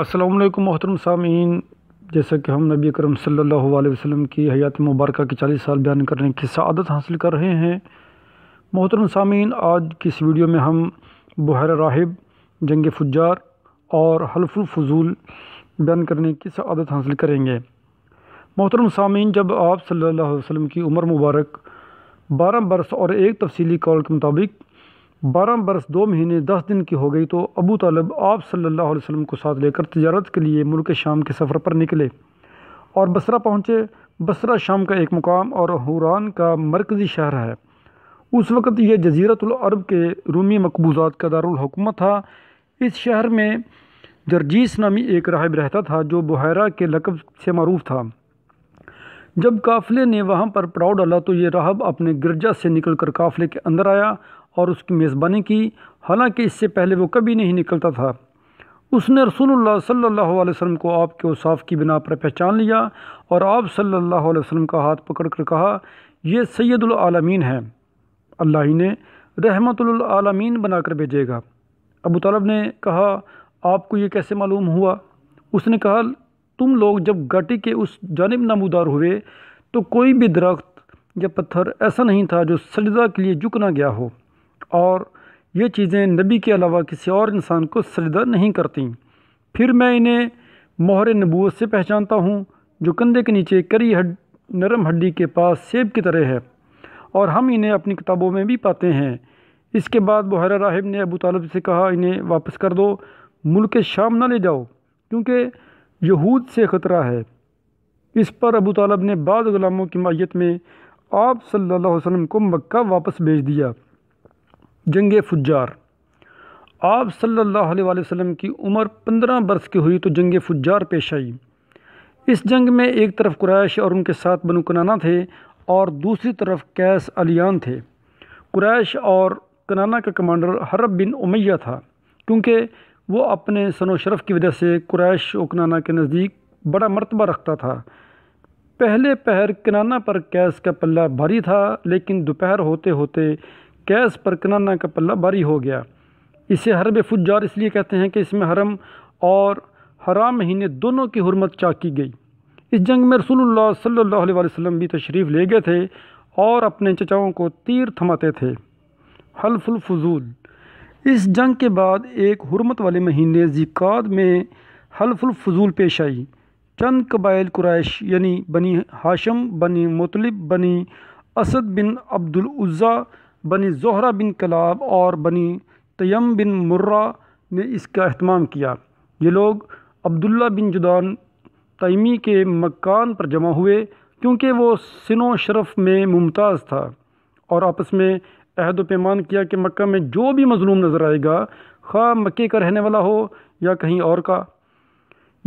السلام علیکم محترم سامین جیسا کہ ہم نبی اکرم صلی اللہ علیہ وسلم کی حیات مبارکہ کے چالیس سال بیان کرنے کی سعادت حاصل کر رہے ہیں محترم سامعین آج کی اس ویڈیو میں ہم بحیر راہب جنگ فجار اور حلف الفضول بیان کرنے کی سعادت حاصل کریں گے محترم سامعین جب آپ صلی اللہ علیہ وسلم کی عمر مبارک بارہ برس اور ایک تفصیلی کال کے مطابق بارہ برس دو مہینے دس دن کی ہو گئی تو ابو طالب آپ صلی اللہ علیہ وسلم کو ساتھ لے کر تجارت کے لیے ملک شام کے سفر پر نکلے اور بصرہ پہنچے بصرہ شام کا ایک مقام اور حوران کا مرکزی شہر ہے اس وقت یہ جزیرت العرب کے رومی مقبوضات کا دارالحکومت تھا اس شہر میں جرجیس نامی ایک راہب رہتا تھا جو بحیرہ کے لقب سے معروف تھا جب قافلے نے وہاں پر پڑاؤ ڈالا تو یہ راہب اپنے گرجا سے نکل کر قافلے کے اندر آیا اور اس کی میزبانی کی حالانکہ اس سے پہلے وہ کبھی نہیں نکلتا تھا اس نے رسول اللہ صلی اللہ علیہ وسلم کو آپ کے اوصاف کی بنا پر پہچان لیا اور آپ صلی اللہ علیہ وسلم کا ہاتھ پکڑ کر کہا یہ سید العالمین ہے اللہ ہی نے رحمت العالمین بنا کر بھیجے گا ابو طالب نے کہا آپ کو یہ کیسے معلوم ہوا اس نے کہا تم لوگ جب گاٹی کے اس جانب نمودار ہوئے تو کوئی بھی درخت یا پتھر ایسا نہیں تھا جو سجدہ کے لیے جھکنا گیا ہو اور یہ چیزیں نبی کے علاوہ کسی اور انسان کو سجدہ نہیں کرتیں پھر میں انہیں مہر نبوت سے پہچانتا ہوں جو کندھے کے نیچے کری ہڈ نرم ہڈی کے پاس سیب کی طرح ہے اور ہم انہیں اپنی کتابوں میں بھی پاتے ہیں اس کے بعد بحیرہ راہب نے ابو طالب سے کہا انہیں واپس کر دو ملک شام نہ لے جاؤ کیونکہ یہود سے خطرہ ہے اس پر ابو طالب نے بعض غلاموں کی مائیت میں آپ صلی اللہ علیہ وسلم کو مکہ واپس بھیج دیا جنگ فجار آپ صلی اللہ علیہ وآلہ وسلم کی عمر پندرہ برس کی ہوئی تو جنگ فجار پیش آئی اس جنگ میں ایک طرف قریش اور ان کے ساتھ بنو کنانہ تھے اور دوسری طرف کیس علیان تھے قریش اور کنانہ کا کمانڈر حرب بن امیہ تھا کیونکہ وہ اپنے سن و شرف کی وجہ سے قریش و کنانہ کے نزدیک بڑا مرتبہ رکھتا تھا پہلے پہر کنانہ پر کیس کا پلہ بھاری تھا لیکن دوپہر ہوتے ہوتے کیس پر کنانا کا پلہ باری ہو گیا اسے حرب فجار اس لیے کہتے ہیں کہ اس میں حرم اور حرام مہینے دونوں کی حرمت چاکی کی گئی اس جنگ میں رسول اللہ صلی اللہ علیہ وسلم بھی تشریف لے گئے تھے اور اپنے چچاؤں کو تیر تھماتے تھے حلف الفضول اس جنگ کے بعد ایک حرمت والے مہینے زکات میں حلف الفضول پیش آئی چند قبائل قرائش یعنی بنی ہاشم بنی مطلب بنی اسد بن عبدالعضا بنی زہرہ بن کلاب اور بنی تیم بن مرہ نے اس کا اہتمام کیا یہ لوگ عبداللہ بن جدان تیمی کے مکان پر جمع ہوئے کیونکہ وہ سن و شرف میں ممتاز تھا اور آپس میں عہد و پیمان کیا کہ مکہ میں جو بھی مظلوم نظر آئے گا خواہ مکے کا رہنے والا ہو یا کہیں اور کا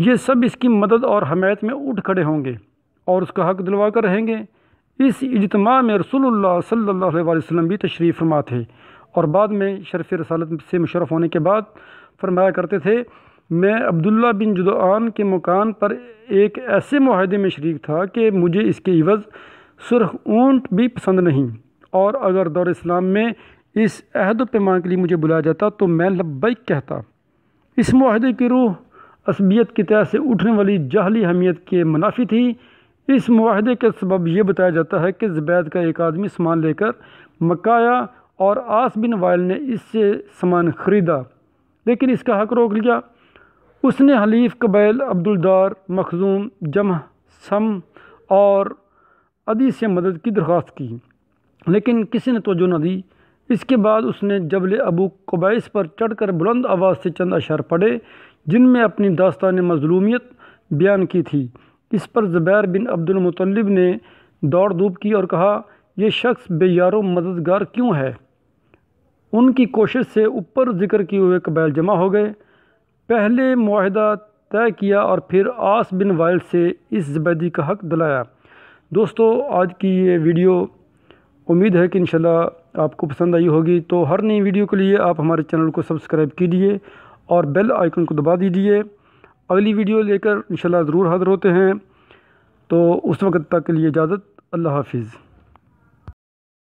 یہ سب اس کی مدد اور حمایت میں اٹھ کھڑے ہوں گے اور اس کا حق دلوا کر رہیں گے اس اجتماع میں رسول اللہ صلی اللہ علیہ وسلم بھی تشریف فرما تھے اور بعد میں شرف رسالت سے مشرف ہونے کے بعد فرمایا کرتے تھے میں عبداللہ بن جدعان کے مکان پر ایک ایسے معاہدے میں شریک تھا کہ مجھے اس کے عوض سرخ اونٹ بھی پسند نہیں اور اگر دور اسلام میں اس عہد و پیمان کے لیے مجھے بلایا جاتا تو میں لبیک کہتا اس معاہدے کی روح عصبیت کی طرح سے اٹھنے والی جہلی حمیت کے منافی تھی اس معاہدے کے سبب یہ بتایا جاتا ہے کہ زبید کا ایک آدمی سامان لے کر مکایا اور آس بن وائل نے اس سے سامان خریدا لیکن اس کا حق روک لیا اس نے حلیف قبیل عبدالدار مخزوم جمع سم اور عدی سے مدد کی درخواست کی لیکن کسی نے توجہ نہ دی اس کے بعد اس نے جبل ابو قبائس پر چڑھ کر بلند آواز سے چند اشعار پڑھے جن میں اپنی داستان مظلومیت بیان کی تھی اس پر زبیر بن عبد المطلب نے دوڑ دوب کی اور کہا یہ شخص بے یار و مددگار کیوں ہے ان کی کوشش سے اوپر ذکر کیے ہوئے قبائل جمع ہو گئے پہلے معاہدہ طے کیا اور پھر آس بن وائل سے اس زبیدی کا حق دلایا دوستو آج کی یہ ویڈیو امید ہے کہ انشاءاللہ آپ کو پسند آئی ہوگی تو ہر نئی ویڈیو کے لیے آپ ہمارے چینل کو سبسکرائب کیجیے اور بیل آئیکن کو دبا دیجیے اگلی ویڈیو لے کر انشاءاللہ ضرور حاضر ہوتے ہیں تو اس وقت تک کے لیے اجازت اللہ حافظ